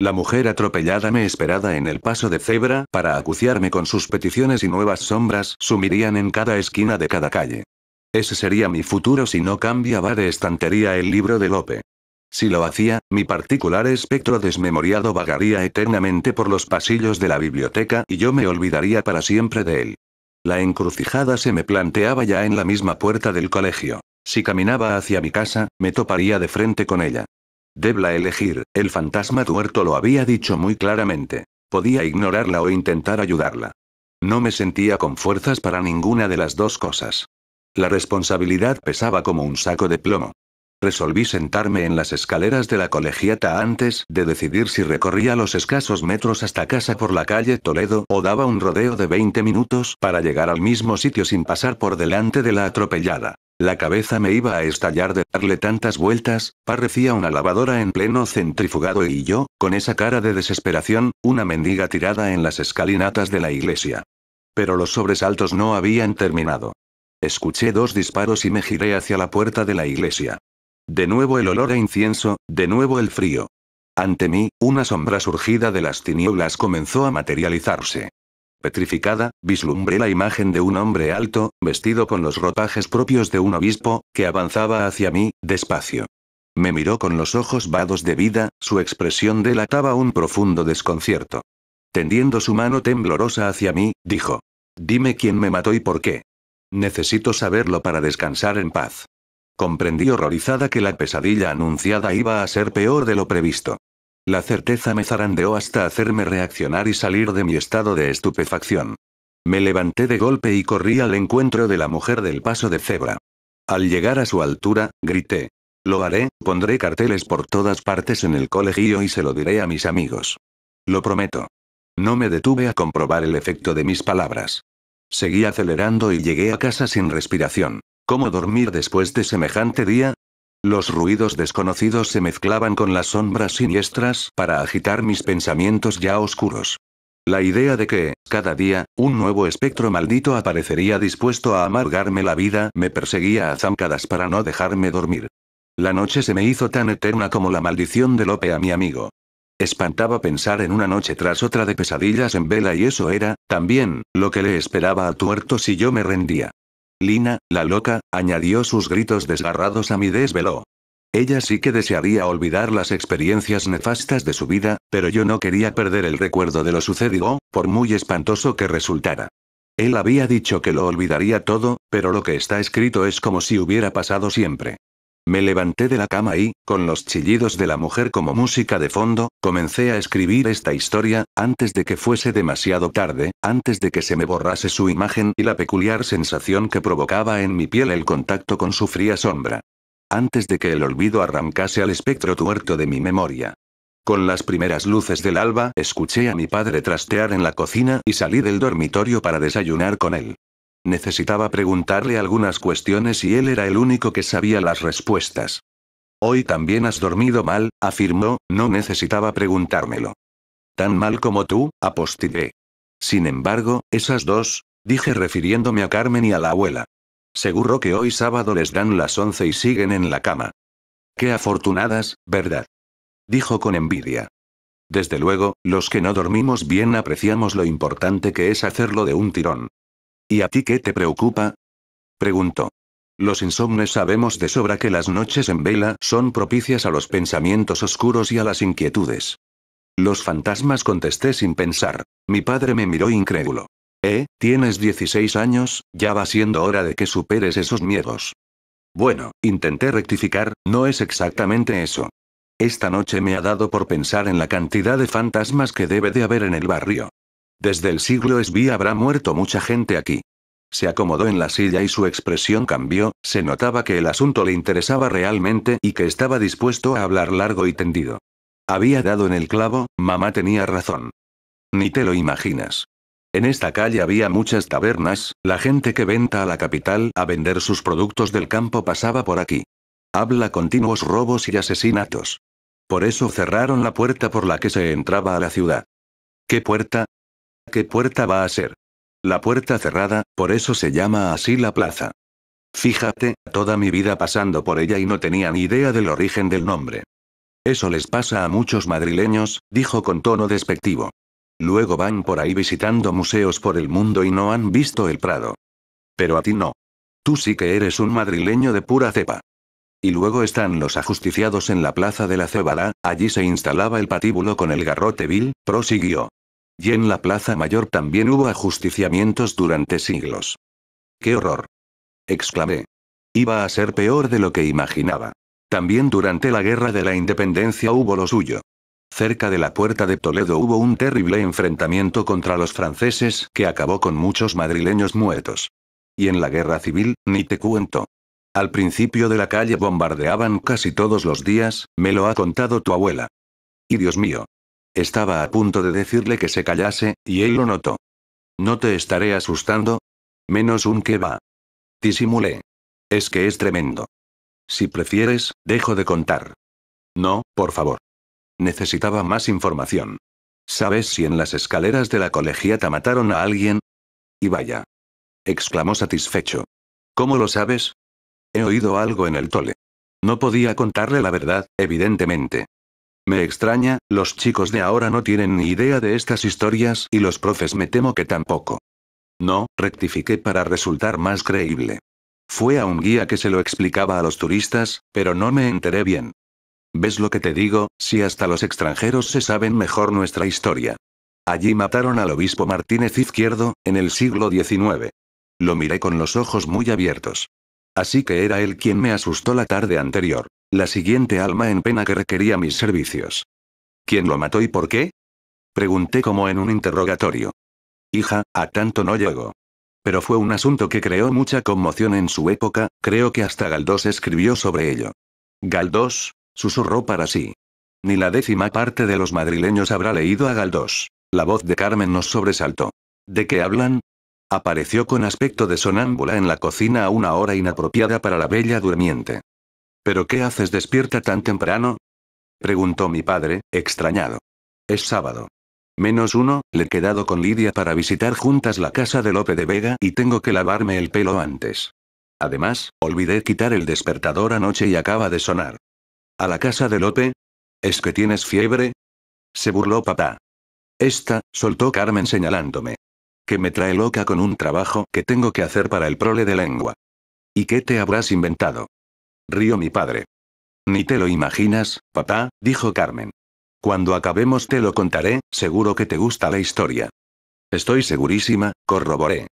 La mujer atropellada me esperaba en el paso de cebra para acuciarme con sus peticiones y nuevas sombras sumirían en cada esquina de cada calle. Ese sería mi futuro si no cambiaba de estantería el libro de Lope. Si lo hacía, mi particular espectro desmemoriado vagaría eternamente por los pasillos de la biblioteca y yo me olvidaría para siempre de él. La encrucijada se me planteaba ya en la misma puerta del colegio. Si caminaba hacia mi casa, me toparía de frente con ella. Debla elegir, el fantasma tuerto lo había dicho muy claramente. Podía ignorarla o intentar ayudarla. No me sentía con fuerzas para ninguna de las dos cosas. La responsabilidad pesaba como un saco de plomo. Resolví sentarme en las escaleras de la colegiata antes de decidir si recorría los escasos metros hasta casa por la calle Toledo o daba un rodeo de 20 minutos para llegar al mismo sitio sin pasar por delante de la atropellada. La cabeza me iba a estallar de darle tantas vueltas, parecía una lavadora en pleno centrifugado y yo, con esa cara de desesperación, una mendiga tirada en las escalinatas de la iglesia. Pero los sobresaltos no habían terminado. Escuché dos disparos y me giré hacia la puerta de la iglesia. De nuevo el olor a incienso, de nuevo el frío. Ante mí, una sombra surgida de las tinieblas comenzó a materializarse. Petrificada, vislumbré la imagen de un hombre alto, vestido con los ropajes propios de un obispo, que avanzaba hacia mí, despacio. Me miró con los ojos vados de vida, su expresión delataba un profundo desconcierto. Tendiendo su mano temblorosa hacia mí, dijo. Dime quién me mató y por qué. Necesito saberlo para descansar en paz. Comprendí horrorizada que la pesadilla anunciada iba a ser peor de lo previsto. La certeza me zarandeó hasta hacerme reaccionar y salir de mi estado de estupefacción. Me levanté de golpe y corrí al encuentro de la mujer del paso de cebra. Al llegar a su altura, grité. Lo haré, pondré carteles por todas partes en el colegio y se lo diré a mis amigos. Lo prometo. No me detuve a comprobar el efecto de mis palabras. Seguí acelerando y llegué a casa sin respiración. ¿Cómo dormir después de semejante día? Los ruidos desconocidos se mezclaban con las sombras siniestras para agitar mis pensamientos ya oscuros. La idea de que, cada día, un nuevo espectro maldito aparecería dispuesto a amargarme la vida me perseguía a zancadas para no dejarme dormir. La noche se me hizo tan eterna como la maldición de Lope a mi amigo. Espantaba pensar en una noche tras otra de pesadillas en vela y eso era, también, lo que le esperaba a tuerto si yo me rendía. Lina, la loca, añadió sus gritos desgarrados a mi desvelo. Ella sí que desearía olvidar las experiencias nefastas de su vida, pero yo no quería perder el recuerdo de lo sucedido, por muy espantoso que resultara. Él había dicho que lo olvidaría todo, pero lo que está escrito es como si hubiera pasado siempre. Me levanté de la cama y, con los chillidos de la mujer como música de fondo, comencé a escribir esta historia, antes de que fuese demasiado tarde, antes de que se me borrase su imagen y la peculiar sensación que provocaba en mi piel el contacto con su fría sombra. Antes de que el olvido arrancase al espectro tuerto de mi memoria. Con las primeras luces del alba escuché a mi padre trastear en la cocina y salí del dormitorio para desayunar con él. Necesitaba preguntarle algunas cuestiones y él era el único que sabía las respuestas. Hoy también has dormido mal, afirmó, no necesitaba preguntármelo. Tan mal como tú, apostillé Sin embargo, esas dos, dije refiriéndome a Carmen y a la abuela. Seguro que hoy sábado les dan las once y siguen en la cama. Qué afortunadas, ¿verdad? Dijo con envidia. Desde luego, los que no dormimos bien apreciamos lo importante que es hacerlo de un tirón. ¿Y a ti qué te preocupa? Preguntó. Los insomnes sabemos de sobra que las noches en vela son propicias a los pensamientos oscuros y a las inquietudes. Los fantasmas contesté sin pensar. Mi padre me miró incrédulo. ¿Eh? Tienes 16 años, ya va siendo hora de que superes esos miedos. Bueno, intenté rectificar, no es exactamente eso. Esta noche me ha dado por pensar en la cantidad de fantasmas que debe de haber en el barrio. Desde el siglo SB habrá muerto mucha gente aquí. Se acomodó en la silla y su expresión cambió, se notaba que el asunto le interesaba realmente y que estaba dispuesto a hablar largo y tendido. Había dado en el clavo, mamá tenía razón. Ni te lo imaginas. En esta calle había muchas tabernas, la gente que venta a la capital a vender sus productos del campo pasaba por aquí. Habla continuos robos y asesinatos. Por eso cerraron la puerta por la que se entraba a la ciudad. ¿Qué puerta? ¿Qué puerta va a ser? La puerta cerrada, por eso se llama así la plaza. Fíjate, toda mi vida pasando por ella y no tenía ni idea del origen del nombre. Eso les pasa a muchos madrileños, dijo con tono despectivo. Luego van por ahí visitando museos por el mundo y no han visto el Prado. Pero a ti no. Tú sí que eres un madrileño de pura cepa. Y luego están los ajusticiados en la plaza de la Cebada, allí se instalaba el patíbulo con el garrote vil, prosiguió. Y en la Plaza Mayor también hubo ajusticiamientos durante siglos. ¡Qué horror! exclamé. Iba a ser peor de lo que imaginaba. También durante la Guerra de la Independencia hubo lo suyo. Cerca de la puerta de Toledo hubo un terrible enfrentamiento contra los franceses que acabó con muchos madrileños muertos. Y en la guerra civil, ni te cuento. Al principio de la calle bombardeaban casi todos los días, me lo ha contado tu abuela. Y Dios mío, estaba a punto de decirle que se callase, y él lo notó. No te estaré asustando. Menos un que va. Disimulé. Es que es tremendo. Si prefieres, dejo de contar. No, por favor. Necesitaba más información. ¿Sabes si en las escaleras de la colegiata mataron a alguien? Y vaya. Exclamó satisfecho. ¿Cómo lo sabes? He oído algo en el tole. No podía contarle la verdad, evidentemente. Me extraña, los chicos de ahora no tienen ni idea de estas historias y los profes me temo que tampoco. No, rectifiqué para resultar más creíble. Fue a un guía que se lo explicaba a los turistas, pero no me enteré bien. ¿Ves lo que te digo? Si hasta los extranjeros se saben mejor nuestra historia. Allí mataron al obispo Martínez Izquierdo, en el siglo XIX. Lo miré con los ojos muy abiertos. Así que era él quien me asustó la tarde anterior. La siguiente alma en pena que requería mis servicios. ¿Quién lo mató y por qué? Pregunté como en un interrogatorio. Hija, a tanto no llego. Pero fue un asunto que creó mucha conmoción en su época, creo que hasta Galdós escribió sobre ello. Galdós, susurró para sí. Ni la décima parte de los madrileños habrá leído a Galdós. La voz de Carmen nos sobresaltó. ¿De qué hablan? Apareció con aspecto de sonámbula en la cocina a una hora inapropiada para la bella durmiente. ¿Pero qué haces despierta tan temprano? preguntó mi padre, extrañado. Es sábado. Menos uno, le he quedado con Lidia para visitar juntas la casa de Lope de Vega y tengo que lavarme el pelo antes. Además, olvidé quitar el despertador anoche y acaba de sonar. ¿A la casa de Lope? ¿Es que tienes fiebre? Se burló papá. Esta, soltó Carmen señalándome. Que me trae loca con un trabajo que tengo que hacer para el prole de lengua. ¿Y qué te habrás inventado? Río mi padre. Ni te lo imaginas, papá, dijo Carmen. Cuando acabemos te lo contaré, seguro que te gusta la historia. Estoy segurísima, corroboré.